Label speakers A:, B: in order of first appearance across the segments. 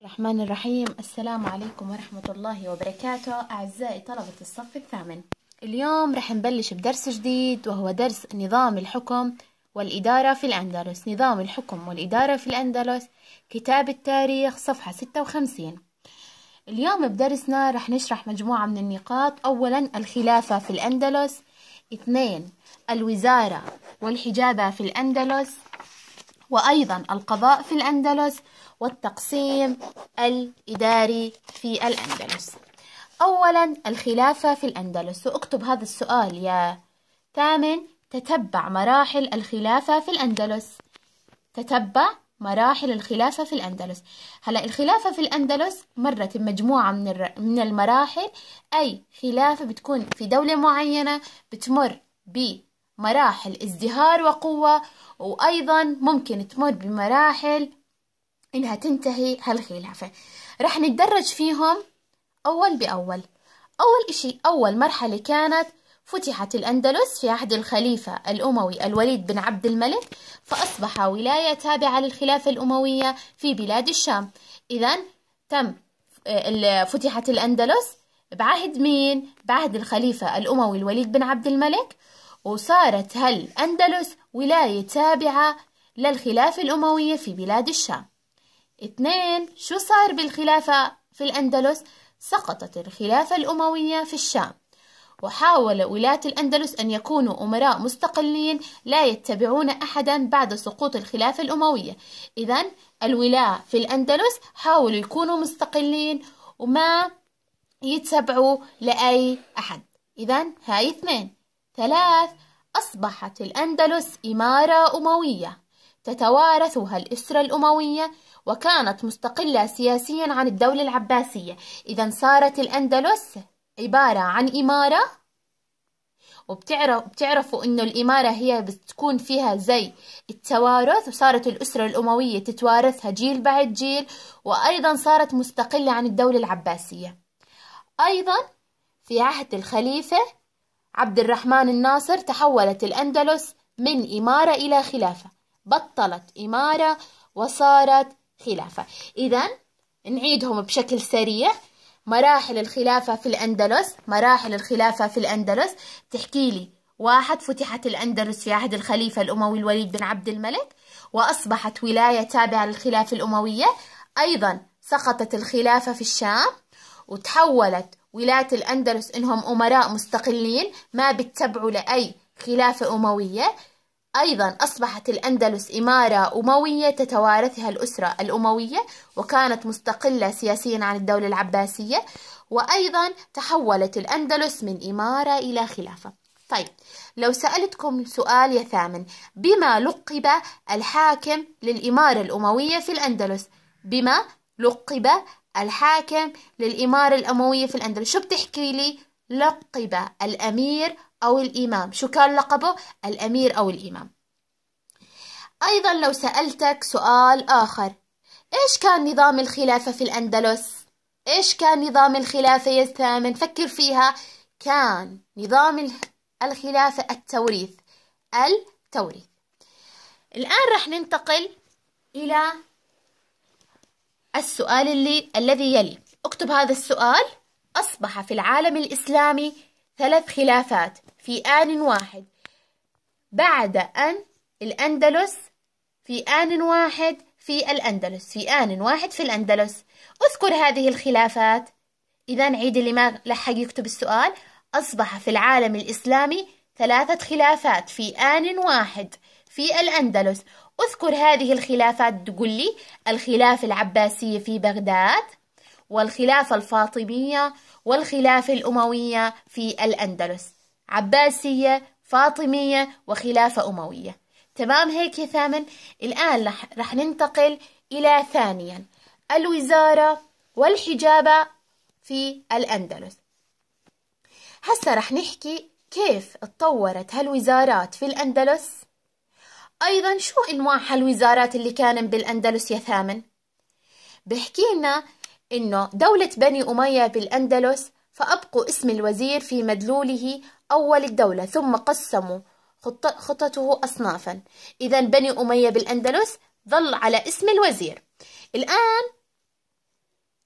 A: الرحمن الرحيم السلام عليكم ورحمة الله وبركاته أعزائي طلبة الصف الثامن اليوم رح نبلش بدرس جديد وهو درس نظام الحكم والإدارة في الأندلس نظام الحكم والإدارة في الأندلس كتاب التاريخ صفحة 56 اليوم بدرسنا رح نشرح مجموعة من النقاط أولا الخلافة في الأندلس اثنين الوزارة والحجابة في الأندلس وأيضا القضاء في الأندلس والتقسيم الإداري في الأندلس أولا الخلافة في الأندلس واكتب هذا السؤال يا ثامن تتبع مراحل الخلافة في الأندلس تتبع مراحل الخلافة في الأندلس هلا الخلافة في الأندلس مرت بمجموعة من, الر... من المراحل أي خلافة بتكون في دولة معينة بتمر بمراحل ازدهار وقوة وأيضا ممكن تمر بمراحل إنها تنتهي هالخلافة رح نتدرج فيهم أول بأول أول إشي أول مرحلة كانت فتحت الأندلس في عهد الخليفة الأموي الوليد بن عبد الملك فأصبح ولاية تابعة للخلافة الأموية في بلاد الشام إذا تم آه، فتحت الأندلس بعهد مين؟ بعهد الخليفة الأموي الوليد بن عبد الملك وصارت هالأندلس ولاية تابعة للخلافة الأموية في بلاد الشام اثنين شو صار بالخلافة في الأندلس؟ سقطت الخلافة الأموية في الشام وحاول ولاة الأندلس أن يكونوا أمراء مستقلين لا يتبعون أحدا بعد سقوط الخلافة الأموية إذا الولاة في الأندلس حاولوا يكونوا مستقلين وما يتبعوا لأي أحد إذا هاي اثنين ثلاث أصبحت الأندلس إمارة أموية تتوارثها الإسرة الأموية وكانت مستقلة سياسيا عن الدولة العباسية إذا صارت الأندلس عبارة عن إمارة وبتعرف بتعرفوا إنه الإمارة هي بتكون فيها زي التوارث وصارت الأسرة الأموية تتوارثها جيل بعد جيل وأيضا صارت مستقلة عن الدولة العباسية أيضا في عهد الخليفة عبد الرحمن الناصر تحولت الأندلس من إمارة إلى خلافة بطلت إمارة وصارت خلافة إذا نعيدهم بشكل سريع مراحل الخلافة في الأندلس مراحل الخلافة في الأندلس تحكي لي واحد فتحت الأندلس في عهد الخليفة الأموي الوليد بن عبد الملك وأصبحت ولاية تابعة للخلافة الأموية أيضا سقطت الخلافة في الشام وتحولت ولاية الأندلس إنهم أمراء مستقلين ما بتبعوا لأي خلافة أموية أيضا أصبحت الأندلس إمارة أموية تتوارثها الأسرة الأموية وكانت مستقلة سياسيا عن الدولة العباسية وأيضا تحولت الأندلس من إمارة إلى خلافة طيب لو سألتكم سؤال يا ثامن بما لقب الحاكم للإمارة الأموية في الأندلس بما لقب الحاكم للإمارة الأموية في الأندلس شو بتحكي لي لقب الأمير أو الإمام شو كان لقبه الأمير أو الإمام أيضا لو سألتك سؤال آخر إيش كان نظام الخلافة في الأندلس؟ إيش كان نظام الخلافة يا ثامن؟ فكر فيها كان نظام الخلافة التوريث التوريث الآن رح ننتقل إلى السؤال اللي الذي يلي اكتب هذا السؤال أصبح في العالم الإسلامي ثلاث خلافات في آن واحد بعد أن الأندلس في آن واحد في الأندلس في آن واحد في الأندلس اذكر هذه الخلافات إذا عيد اللي ما لحق يكتب السؤال أصبح في العالم الإسلامي ثلاثة خلافات في آن واحد في الأندلس اذكر هذه الخلافات تقول لي الخلافة العباسية في بغداد والخلافة الفاطمية والخلافة الأموية في الأندلس عباسية فاطمية وخلافة أموية تمام هيك يا ثامن الآن رح ننتقل إلى ثانيا الوزارة والحجابة في الأندلس هسا رح نحكي كيف اتطورت هالوزارات في الأندلس أيضا شو أنواع هالوزارات اللي كانت بالأندلس يا ثامن بحكي لنا إنه دولة بني أمية بالأندلس فأبقوا اسم الوزير في مدلوله أول الدولة ثم قسموا خطته أصنافا إذا بني أمية بالأندلس ظل على اسم الوزير الآن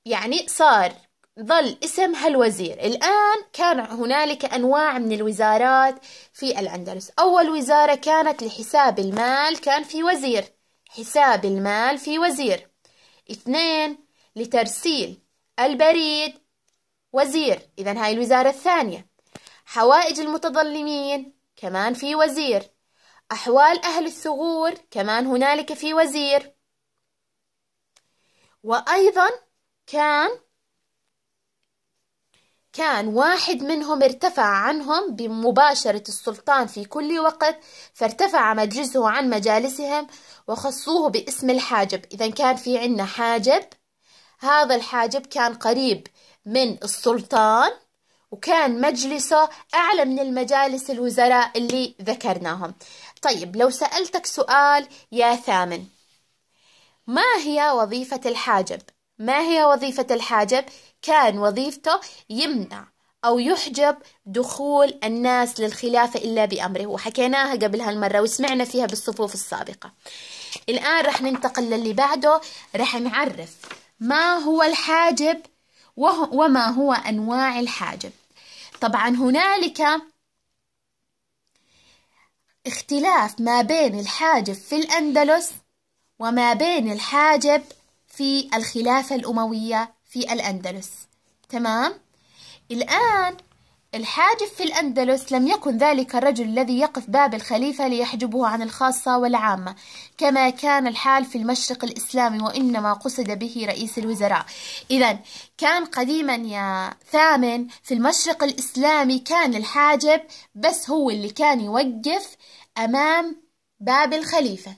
A: يعني صار ظل اسم هالوزير الآن كان هنالك أنواع من الوزارات في الأندلس أول وزارة كانت لحساب المال كان في وزير حساب المال في وزير اثنين لترسيل البريد وزير إذا هاي الوزارة الثانية حوائج المتظلمين كمان في وزير أحوال أهل الثغور كمان هنالك في وزير وأيضا كان كان واحد منهم ارتفع عنهم بمباشرة السلطان في كل وقت فارتفع مجلسه عن مجالسهم وخصوه باسم الحاجب إذا كان في عنا حاجب هذا الحاجب كان قريب من السلطان وكان مجلسه أعلى من المجالس الوزراء اللي ذكرناهم طيب لو سألتك سؤال يا ثامن ما هي وظيفة الحاجب؟ ما هي وظيفة الحاجب؟ كان وظيفته يمنع أو يحجب دخول الناس للخلافة إلا بأمره وحكيناها قبل هالمرة وسمعنا فيها بالصفوف السابقة الآن رح ننتقل للي بعده رح نعرف ما هو الحاجب وما هو أنواع الحاجب طبعا هنالك اختلاف ما بين الحاجب في الأندلس وما بين الحاجب في الخلافة الأموية في الأندلس تمام الآن الحاجب في الأندلس لم يكن ذلك الرجل الذي يقف باب الخليفة ليحجبه عن الخاصة والعامة كما كان الحال في المشرق الإسلامي وإنما قصد به رئيس الوزراء إذا كان قديما يا ثامن في المشرق الإسلامي كان الحاجب بس هو اللي كان يوقف أمام باب الخليفة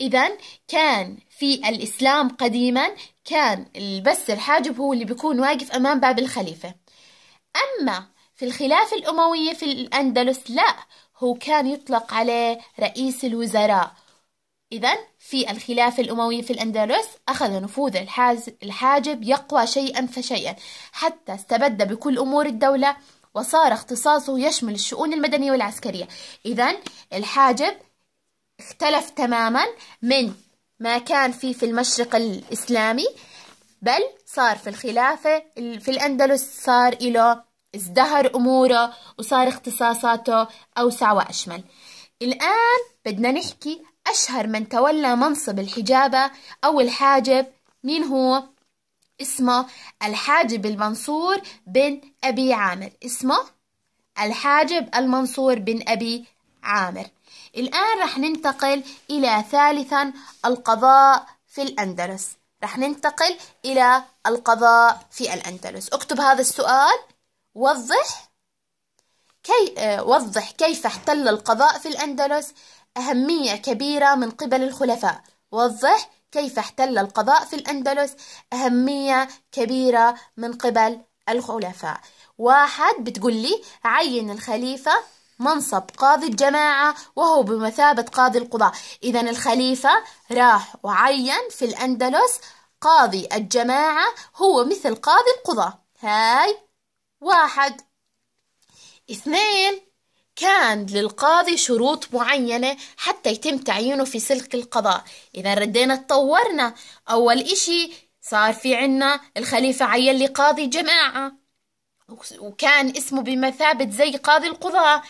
A: إذا كان في الإسلام قديما كان بس الحاجب هو اللي بيكون واقف أمام باب الخليفة أما في الخلافة الأموية في الأندلس لا هو كان يطلق عليه رئيس الوزراء إذا في الخلافة الأموية في الأندلس أخذ نفوذ الحاجب يقوى شيئا فشيئا حتى استبد بكل أمور الدولة وصار اختصاصه يشمل الشؤون المدنية والعسكرية إذا الحاجب اختلف تماما من ما كان في في المشرق الإسلامي بل صار في الخلافة في الأندلس صار له ازدهر أموره وصار اختصاصاته أوسع وأشمل الآن بدنا نحكي أشهر من تولى منصب الحجابة أو الحاجب مين هو؟ اسمه الحاجب المنصور بن أبي عامر اسمه الحاجب المنصور بن أبي عامر الآن رح ننتقل إلى ثالثا القضاء في الأندلس رح ننتقل إلى القضاء في الأندلس اكتب هذا السؤال وضح كي آه، وضح كيف احتل القضاء في الأندلس أهمية كبيرة من قبل الخلفاء وضح كيف احتل القضاء في الأندلس أهمية كبيرة من قبل الخلفاء واحد بتقول لي عين الخليفة منصب قاضي الجماعة وهو بمثابة قاضي القضاء إذا الخليفة راح وعين في الأندلس قاضي الجماعة هو مثل قاضي القضاء هاي واحد اثنين كان للقاضي شروط معينة حتى يتم تعيينه في سلك القضاء إذا ردينا تطورنا أول إشي صار في عنا الخليفة عين لي قاضي جماعة وكان اسمه بمثابة زي قاضي القضاة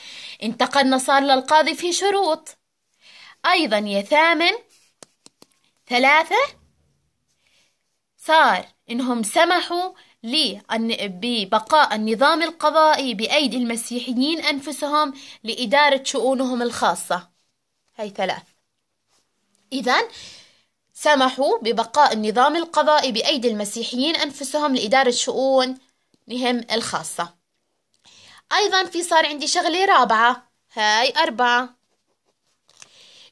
A: انتقل نصار للقاضي في شروط أيضا يا ثامن ثلاثة صار إنهم سمحوا لي ببقاء النظام القضائي بأيدي المسيحيين أنفسهم لإدارة شؤونهم الخاصة هاي ثلاث إذا سمحوا ببقاء النظام القضائي بأيدي المسيحيين أنفسهم لإدارة شؤون مهم الخاصة أيضا في صار عندي شغلة رابعة هاي أربعة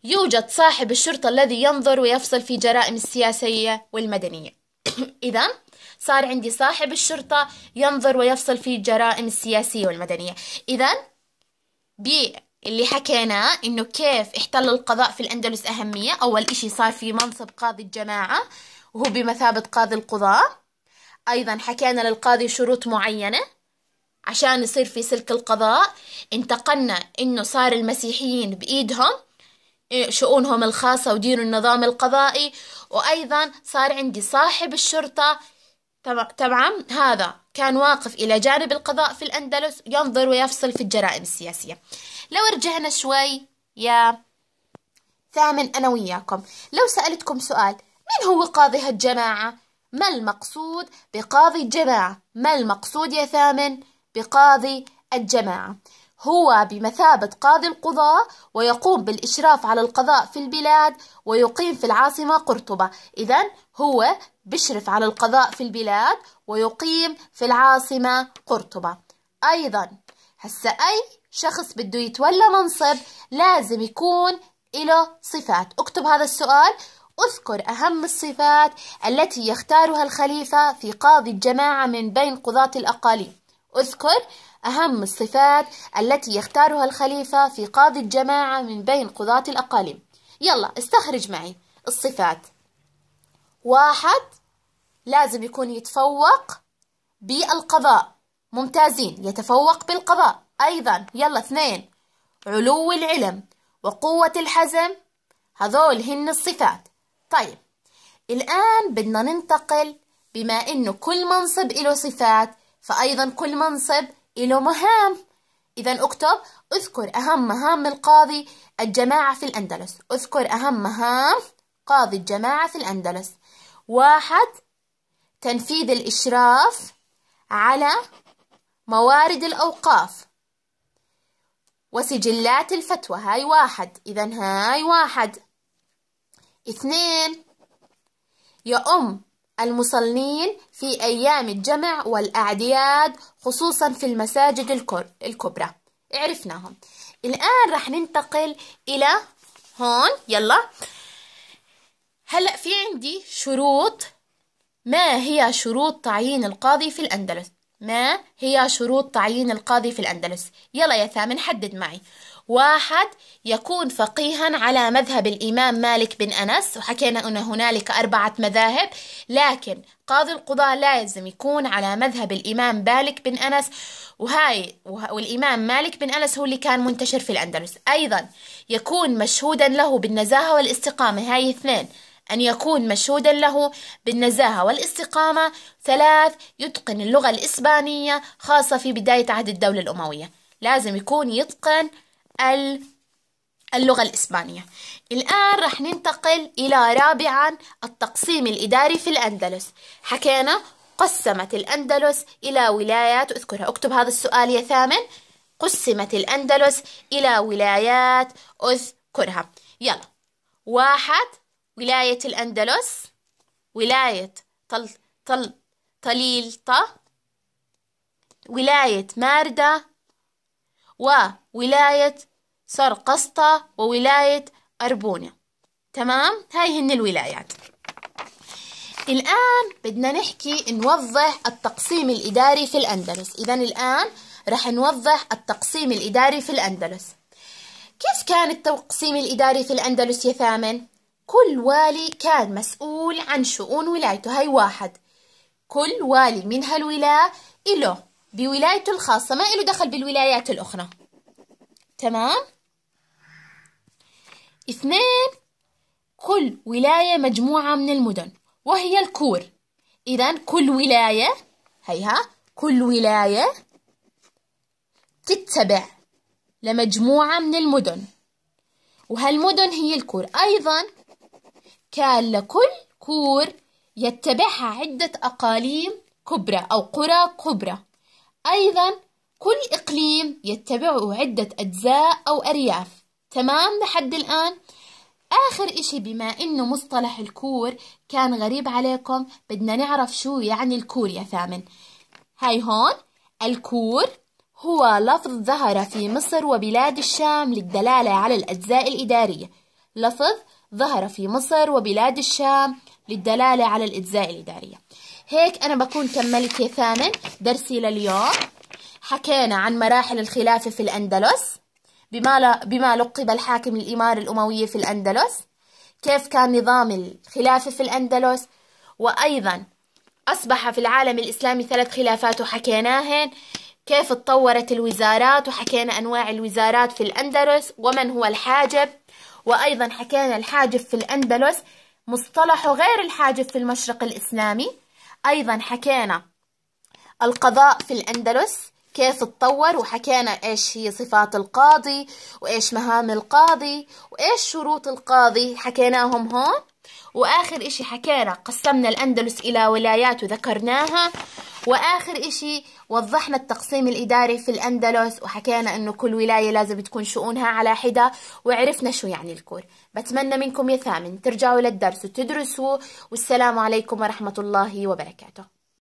A: يوجد صاحب الشرطة الذي ينظر ويفصل في جرائم السياسية والمدنية إذا صار عندي صاحب الشرطة ينظر ويفصل في الجرائم السياسية والمدنية إذا اللي حكيناه إنه كيف احتل القضاء في الأندلس أهمية أول إشي صار في منصب قاضي الجماعة وهو بمثابة قاضي القضاء أيضا حكينا للقاضي شروط معينة عشان يصير في سلك القضاء انتقلنا إنه صار المسيحيين بإيدهم إيه، شؤونهم الخاصة ودين النظام القضائي وأيضا صار عندي صاحب الشرطة طبعا هذا كان واقف إلى جانب القضاء في الأندلس ينظر ويفصل في الجرائم السياسية لو رجعنا شوي يا ثامن أنا وياكم لو سألتكم سؤال مين هو قاضي هالجماعة ما المقصود بقاضي الجماعة ما المقصود يا ثامن بقاضي الجماعة هو بمثابة قاضي القضاء ويقوم بالإشراف على القضاء في البلاد ويقيم في العاصمة قرطبة إذا هو بشرف على القضاء في البلاد ويقيم في العاصمة قرطبة أيضا هسا أي شخص بده يتولى منصب لازم يكون له صفات اكتب هذا السؤال اذكر أهم الصفات التي يختارها الخليفة في قاضي الجماعة من بين قضاة الأقاليم اذكر أهم الصفات التي يختارها الخليفة في قاضي الجماعة من بين قضاة الأقاليم يلا استخرج معي الصفات واحد لازم يكون يتفوق بالقضاء ممتازين يتفوق بالقضاء أيضا يلا اثنين علو العلم وقوة الحزم هذول هن الصفات طيب الآن بدنا ننتقل بما إنه كل منصب له صفات فأيضا كل منصب له مهام إذا اكتب اذكر أهم مهام القاضي الجماعة في الأندلس اذكر أهم مهام قاضي الجماعة في الأندلس واحد تنفيذ الإشراف على موارد الأوقاف وسجلات الفتوى هاي واحد إذا هاي واحد اثنين يؤم المصلين في أيام الجمع والأعداد خصوصا في المساجد الكبرى عرفناهم الآن رح ننتقل إلى هون يلا هلأ في عندي شروط ما هي شروط تعيين القاضي في الأندلس ما هي شروط تعيين القاضي في الأندلس يلا يا ثامن حدد معي واحد يكون فقيها على مذهب الإمام مالك بن أنس وحكينا أن هنالك أربعة مذاهب لكن قاضي القضاء لازم يكون على مذهب الإمام مالك بن أنس وهاي والإمام مالك بن أنس هو اللي كان منتشر في الأندلس أيضا يكون مشهودا له بالنزاهة والاستقامة هاي اثنين أن يكون مشهودا له بالنزاهة والاستقامة ثلاث يتقن اللغة الإسبانية خاصة في بداية عهد الدولة الأموية لازم يكون يتقن اللغة الإسبانية الآن رح ننتقل إلى رابعا التقسيم الإداري في الأندلس حكينا قسمت الأندلس إلى ولايات اذكرها اكتب هذا السؤال يا ثامن قسمت الأندلس إلى ولايات اذكرها يلا واحد ولاية الأندلس ولاية طل طل طليلطة ولاية ماردة وولاية سرقسطة وولاية أربونة تمام هاي هن الولايات الآن بدنا نحكي نوضح التقسيم الإداري في الأندلس إذا الآن رح نوضح التقسيم الإداري في الأندلس كيف كان التقسيم الإداري في الأندلس يا ثامن؟ كل والي كان مسؤول عن شؤون ولايته هاي واحد كل والي من هالولاية إله بولايته الخاصة ما إله دخل بالولايات الأخرى تمام؟ اثنين كل ولاية مجموعة من المدن وهي الكور إذا كل ولاية هيها كل ولاية تتبع لمجموعة من المدن وهالمدن هي الكور أيضا كان لكل كور يتبعها عدة أقاليم كبرى أو قرى كبرى أيضا كل إقليم يتبعه عدة أجزاء أو أرياف تمام لحد الآن؟ آخر إشي بما إنه مصطلح الكور كان غريب عليكم بدنا نعرف شو يعني الكور يا ثامن هاي هون الكور هو لفظ ظهر في مصر وبلاد الشام للدلالة على الأجزاء الإدارية لفظ ظهر في مصر وبلاد الشام للدلالة على الأجزاء الإدارية هيك أنا بكون كملت يا ثامن درسي لليوم حكينا عن مراحل الخلافة في الأندلس بما, بما لقب الحاكم الإمارة الأموية في الأندلس كيف كان نظام الخلافة في الأندلس وأيضا أصبح في العالم الإسلامي ثلاث خلافات وحكيناهن كيف تطورت الوزارات وحكينا أنواع الوزارات في الأندلس ومن هو الحاجب وأيضا حكينا الحاجب في الأندلس مصطلحه غير الحاجب في المشرق الإسلامي أيضا حكينا القضاء في الأندلس كيف اتطور وحكينا ايش هي صفات القاضي وايش مهام القاضي وايش شروط القاضي حكيناهم هون واخر اشي حكينا قسمنا الاندلس الى ولايات وذكرناها واخر اشي وضحنا التقسيم الإداري في الأندلس وحكينا أنه كل ولاية لازم تكون شؤونها على حدة وعرفنا شو يعني الكور بتمنى منكم يا ثامن ترجعوا للدرس وتدرسوا والسلام عليكم ورحمة الله وبركاته